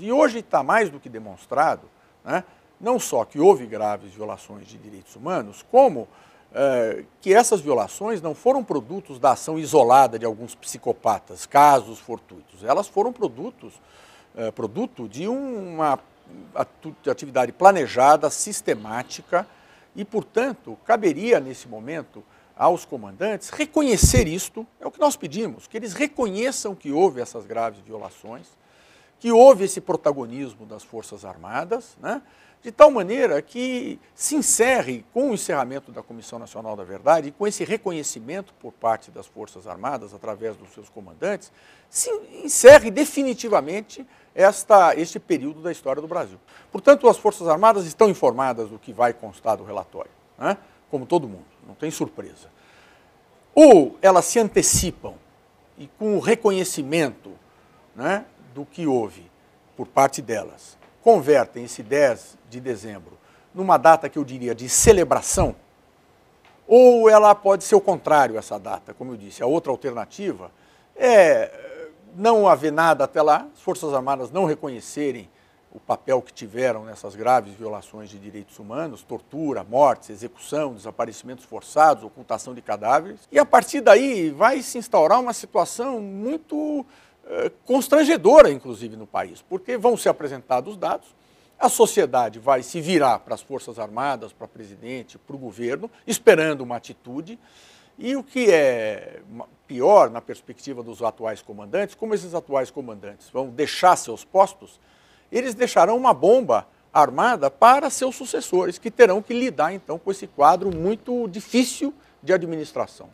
E hoje está mais do que demonstrado, né, não só que houve graves violações de direitos humanos, como é, que essas violações não foram produtos da ação isolada de alguns psicopatas, casos fortuitos. Elas foram produtos, é, produto de uma atividade planejada, sistemática, e, portanto, caberia nesse momento aos comandantes reconhecer isto, é o que nós pedimos, que eles reconheçam que houve essas graves violações, que houve esse protagonismo das Forças Armadas, né? de tal maneira que se encerre com o encerramento da Comissão Nacional da Verdade e com esse reconhecimento por parte das Forças Armadas, através dos seus comandantes, se encerre definitivamente esta, este período da história do Brasil. Portanto, as Forças Armadas estão informadas do que vai constar do relatório, né? como todo mundo, não tem surpresa. Ou elas se antecipam e com o reconhecimento né, do que houve por parte delas, convertem esse 10 de dezembro numa data que eu diria de celebração, ou ela pode ser o contrário essa data, como eu disse. A outra alternativa é eh, não haver nada até lá, as Forças Armadas não reconhecerem o papel que tiveram nessas graves violações de direitos humanos, tortura, mortes, execução, desaparecimentos forçados, ocultação de cadáveres. E a partir daí vai se instaurar uma situação muito eh, constrangedora, inclusive, no país, porque vão ser apresentados dados, a sociedade vai se virar para as Forças Armadas, para o presidente, para o governo, esperando uma atitude. E o que é pior na perspectiva dos atuais comandantes, como esses atuais comandantes vão deixar seus postos, eles deixarão uma bomba armada para seus sucessores, que terão que lidar então com esse quadro muito difícil de administração.